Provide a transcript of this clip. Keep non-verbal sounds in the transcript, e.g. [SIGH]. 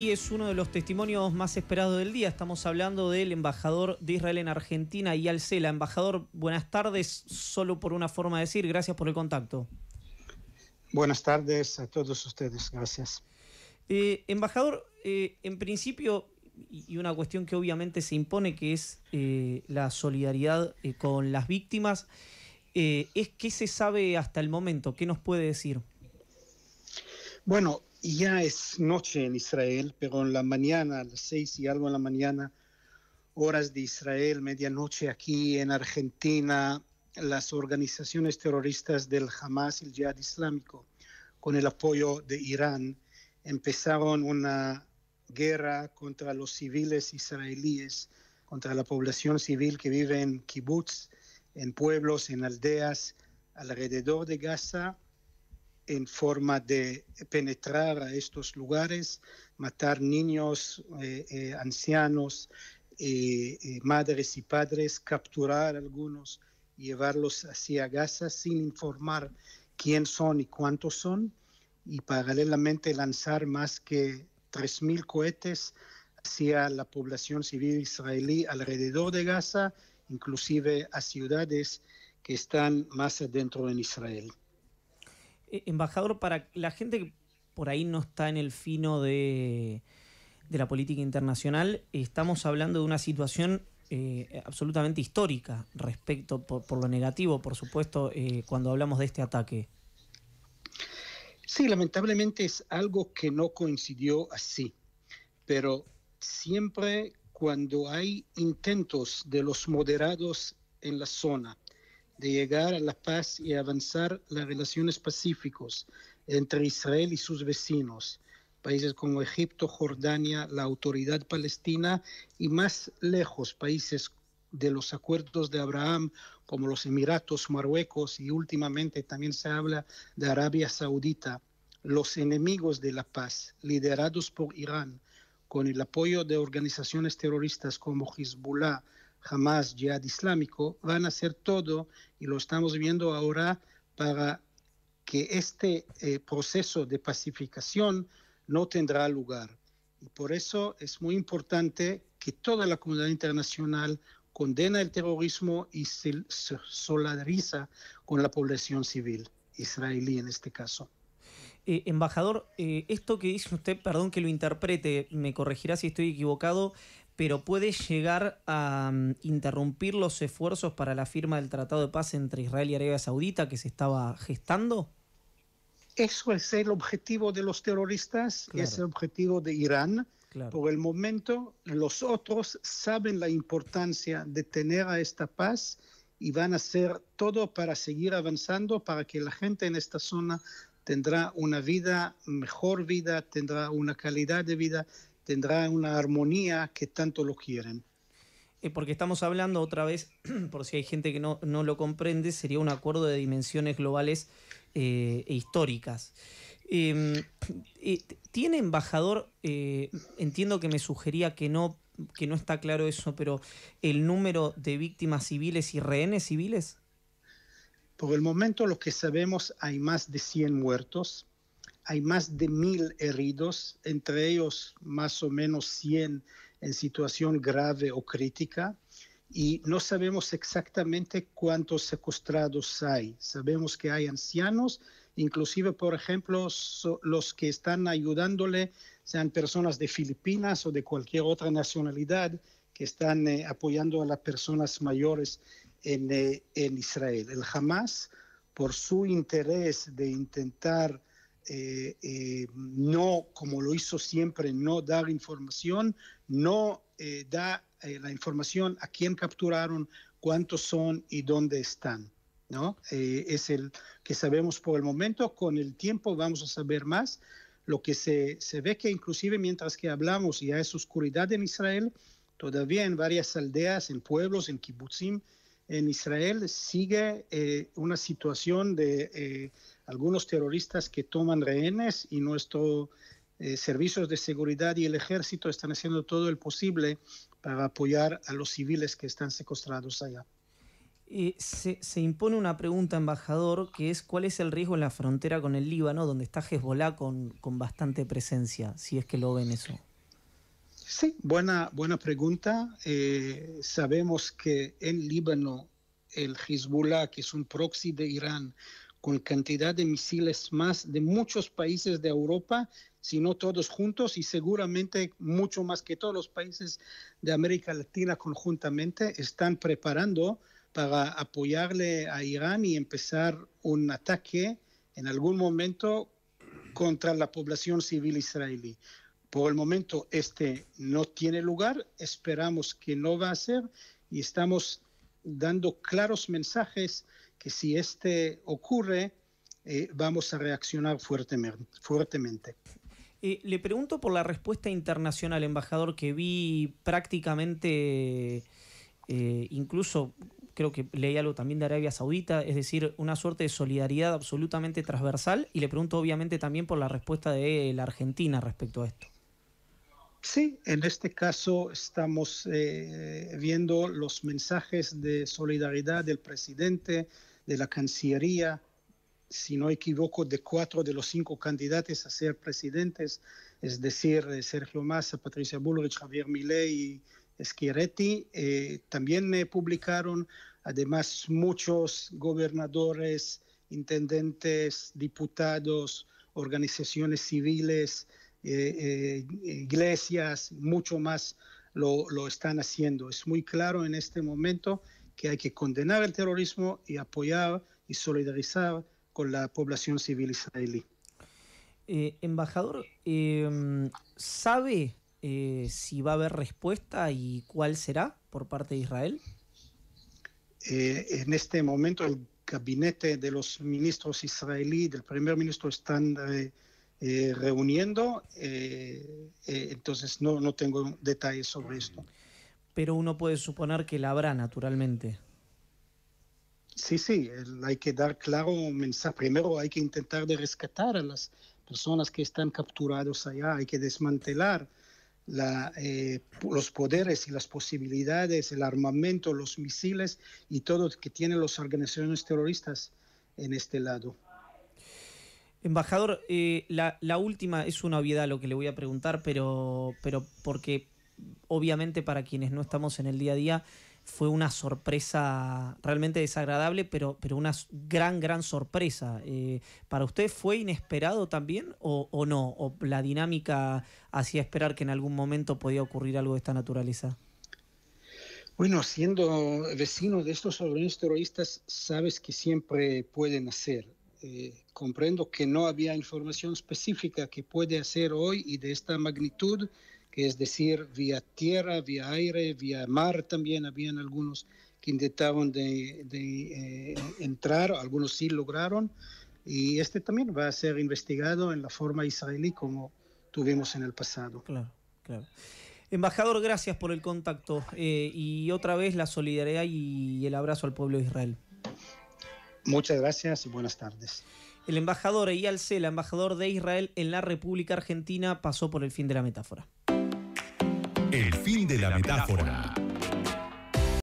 Y es uno de los testimonios más esperados del día. Estamos hablando del embajador de Israel en Argentina, Yalcela. Sela. Embajador, buenas tardes, solo por una forma de decir, gracias por el contacto. Buenas tardes a todos ustedes, gracias. Eh, embajador, eh, en principio, y una cuestión que obviamente se impone, que es eh, la solidaridad con las víctimas, es qué se sabe hasta el momento, qué nos puede decir. Bueno, ya es noche en Israel, pero en la mañana, a las seis y algo en la mañana, horas de Israel, medianoche aquí en Argentina, las organizaciones terroristas del Hamas y el Jihad Islámico, con el apoyo de Irán, empezaron una guerra contra los civiles israelíes, contra la población civil que vive en kibbutz, en pueblos, en aldeas alrededor de Gaza en forma de penetrar a estos lugares, matar niños, eh, eh, ancianos, eh, madres y padres, capturar algunos algunos, llevarlos hacia Gaza sin informar quién son y cuántos son, y paralelamente lanzar más que 3.000 cohetes hacia la población civil israelí alrededor de Gaza, inclusive a ciudades que están más adentro en Israel. E-, embajador, para la gente que por ahí no está en el fino de, la política internacional, estamos hablando de una situación eh, absolutamente histórica respecto por, lo negativo, por supuesto, eh, cuando hablamos de este ataque. Sí, lamentablemente es algo que no coincidió así, pero siempre cuando hay intentos de los moderados en la zona de llegar a la paz y avanzar las relaciones pacíficas entre Israel y sus vecinos, países como Egipto, Jordania, la autoridad palestina y más lejos países de los acuerdos de Abraham, como los Emiratos, Marruecos y últimamente también se habla de Arabia Saudita, los enemigos de la paz, liderados por Irán, con el apoyo de organizaciones terroristas como Hezbollah, Hamas, yad Islámico, van a hacer todo, y lo estamos viendo ahora, para que este eh, proceso de pacificación no tendrá lugar. Y por eso es muy importante que toda la comunidad internacional condena el terrorismo y se solidariza con la población civil, israelí en este caso. Eh, embajador, eh, esto que dice usted, perdón que lo interprete, me corregirá si estoy equivocado, pero puede llegar a mm, interrumpir los esfuerzos para la firma del Tratado de Paz entre Israel y Arabia Saudita que se estaba gestando? Eso es el objetivo de los terroristas, y es el objetivo de Irán. Por el momento, los otros saben la importancia de tener a esta paz y van a hacer todo para seguir avanzando, para que la gente en esta zona tendrá una vida, mejor vida, tendrá una calidad de vida tendrá una armonía que tanto lo quieren. Eh, porque estamos hablando otra vez, [CLEARS THROAT] por si hay gente que no, lo comprende, sería un acuerdo de dimensiones globales eh, e históricas. Em, eh, ¿Tiene embajador? entiendo que me sugería que no, que no está claro eso, pero el número de víctimas civiles y rehenes civiles. Por el momento, lo que sabemos, hay más de 100 muertos hay más de mil heridos, entre ellos más o menos 100 en situación grave o crítica, y no sabemos exactamente cuántos secuestrados hay. Sabemos que hay ancianos, inclusive, por ejemplo, los que están ayudándole, sean personas de Filipinas o de cualquier otra nacionalidad, que están eh, apoyando a las personas mayores en, eh, en Israel. El Hamas, por su interés de intentar eh, eh, no, como lo hizo siempre, no dar información, no eh, da la información a quién capturaron, cuántos son y dónde están. ¿no? es el que sabemos por el momento, con el tiempo vamos a saber más. Lo que se, se ve que inclusive mientras que hablamos ya es oscuridad en Israel, todavía en varias aldeas, en pueblos, en kibbutzim, en Israel sigue eh, una situación de eh, algunos terroristas que toman rehenes y nuestros eh, servicios de seguridad y el ejército están haciendo todo el posible para apoyar a los civiles que están secuestrados allá. Se, se, impone una pregunta, embajador, que es cuál es el riesgo en la frontera con el Líbano, donde está Hezbollah con, con bastante presencia, si es que lo ven eso. Sí, buena, buena pregunta. Eh, sabemos que en Líbano el Hezbollah, que es un proxy de Irán, con cantidad de misiles más de muchos países de Europa, si no todos juntos, y seguramente mucho más que todos los países de América Latina conjuntamente, están preparando para apoyarle a Irán y empezar un ataque en algún momento contra la población civil israelí. Por el momento este no tiene lugar, esperamos que no va a ser y estamos dando claros mensajes que si este ocurre, eh, vamos a reaccionar fuertemente. fuertemente. Eh, le pregunto por la respuesta internacional, embajador, que vi prácticamente, eh, incluso creo que leí algo también de Arabia Saudita, es decir, una suerte de solidaridad absolutamente transversal, y le pregunto obviamente también por la respuesta de la Argentina respecto a esto. Sí, en este caso estamos eh, viendo los mensajes de solidaridad del presidente, de la Cancillería, si no equivoco, de cuatro de los cinco candidatos a ser presidentes, es decir, eh, Sergio Massa, Patricia Bullrich, Javier Milei y Schiaretti. Eh, también me publicaron, además, muchos gobernadores, intendentes, diputados, organizaciones civiles, eh, eh, iglesias, mucho más lo, lo, están haciendo. Es muy claro en este momento que hay que condenar el terrorismo y apoyar y solidarizar con la población civil israelí. Eh, embajador, em, ¿sabe si va a haber respuesta y cuál será por parte de Israel? en este momento el gabinete de los ministros israelí, del primer ministro, están eh, reuniendo. Eh, eh, entonces no, tengo detalles sobre esto. Pero uno puede suponer que la habrá, naturalmente. Sí, sí, hay que dar claro un mensaje. Primero hay que intentar de rescatar a las personas que están capturadas allá, hay que desmantelar la, los poderes y las posibilidades, el armamento, los misiles y todo que tienen las organizaciones terroristas en este lado. Embajador, eh, la, última es una obviedad lo que le voy a preguntar, pero, pero porque obviamente para quienes no estamos en el día a día fue una sorpresa realmente desagradable, pero, pero una gran, gran sorpresa. Eh, ¿Para usted fue inesperado también o, o, no? ¿O la dinámica hacía esperar que en algún momento podía ocurrir algo de esta naturaleza? Bueno, siendo vecino de estos organismos terroristas, sabes que siempre pueden hacer eh, comprendo que no había información específica que puede hacer hoy y de esta magnitud, que es decir, vía tierra, vía aire, vía mar también, habían algunos que intentaban de, eh, entrar, algunos sí lograron, y este también va a ser investigado en la forma israelí como tuvimos en el pasado. Claro, claro. Embajador, gracias por el contacto eh, y otra vez la solidaridad y el abrazo al pueblo de Israel. Muchas gracias y buenas tardes. El embajador Eyal el embajador de Israel en la República Argentina, pasó por el fin de la metáfora. El fin de la metáfora.